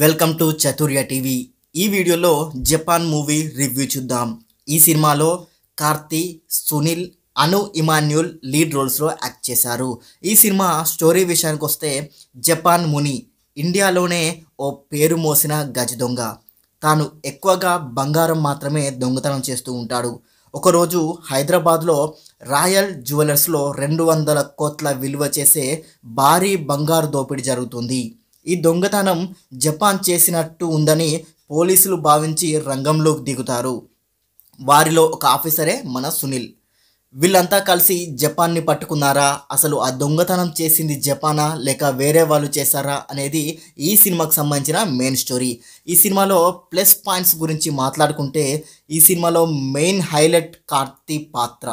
welcome to చతుర్య TV ఈ వీడియోలో Japan movie review చూద్దాం ఈ సినిమాలో కార్తీ సునీల్ అను ఇమాన్యుల్ లీడ్ రోల్స్లో యాక్ట్ చేశారు ఈ సినిమా స్టోరీ విషయానికి వస్తే జపాన్ ముని ఇండియాలోనే ఓ పేరు మోసిన గజ దొంగ తాను ఎక్కువగా బంగారం మాత్రమే దొంగతనం చేస్తూ ఉంటాడు ఒకరోజు హైదరాబాద్లో రాయల్ జ్యువెలర్స్లో రెండు వందల కోట్ల విలువ చేసే భారీ బంగారు దోపిడీ జరుగుతుంది ఈ దొంగతనం జపాన్ చేసినట్టు ఉందని పోలీసులు భావించి రంగంలోకి దిగుతారు వారిలో ఒక ఆఫీసరే మన సునీల్ వీళ్ళంతా కలిసి జపాన్ని పట్టుకున్నారా అసలు ఆ దొంగతనం చేసింది జపానా లేక వేరే వాళ్ళు చేశారా అనేది ఈ సినిమాకు సంబంధించిన మెయిన్ స్టోరీ ఈ సినిమాలో ప్లస్ పాయింట్స్ గురించి మాట్లాడుకుంటే ఈ సినిమాలో మెయిన్ హైలైట్ కార్తీ పాత్ర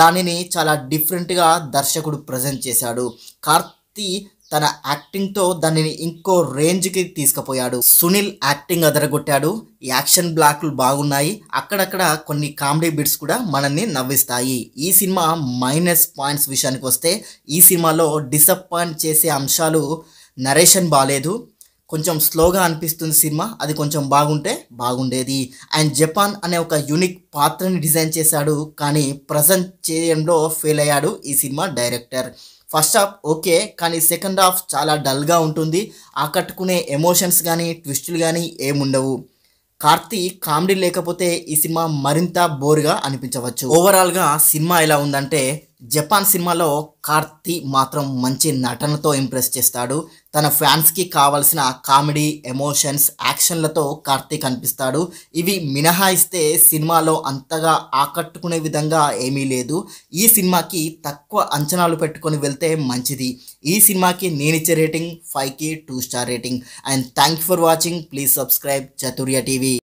దానిని చాలా డిఫరెంట్గా దర్శకుడు ప్రజెంట్ చేశాడు కార్తీ తన యాక్టింగ్తో దానిని ఇంకో రేంజ్కి తీసుకుపోయాడు సునీల్ యాక్టింగ్ అదరగొట్టాడు యాక్షన్ బ్లాక్లు బాగున్నాయి అక్కడక్కడ కొన్ని కామెడీ బిట్స్ కూడా మనల్ని నవ్విస్తాయి ఈ సినిమా మైనస్ పాయింట్స్ విషయానికి వస్తే ఈ సినిమాలో డిసప్పాయింట్ చేసే అంశాలు నరేషన్ బాగాలేదు కొంచెం స్లోగా అనిపిస్తుంది సినిమా అది కొంచెం బాగుంటే బాగుండేది అండ్ జపాన్ అనే ఒక యూనిక్ పాత్రని డిజైన్ చేశాడు కానీ ప్రజెంట్ చేయడంలో ఫెయిల్ అయ్యాడు ఈ సినిమా డైరెక్టర్ ఫస్ట్ హాఫ్ ఓకే కానీ సెకండ్ హాఫ్ చాలా డల్గా ఉంటుంది ఆకట్టుకునే ఎమోషన్స్ కానీ ట్విస్టులు కానీ ఏముండవు కార్తి కామెడీ లేకపోతే ఈ సినిమా మరింత బోర్గా అనిపించవచ్చు ఓవరాల్గా సినిమా ఎలా ఉందంటే జపాన్ సినిమాలో కార్తీ మాత్రం మంచి నటనతో ఇంప్రెస్ చేస్తాడు తన ఫ్యాన్స్కి కావాల్సిన కామెడీ ఎమోషన్స్ యాక్షన్లతో కార్తీ కనిపిస్తాడు ఇవి మినహాయిస్తే సినిమాలో అంతగా ఆకట్టుకునే విధంగా ఏమీ లేదు ఈ సినిమాకి తక్కువ అంచనాలు పెట్టుకొని వెళ్తే మంచిది ఈ సినిమాకి నేను ఇచ్చే రేటింగ్ ఫైవ్కి two star rating and thank for watching please subscribe Chaturya TV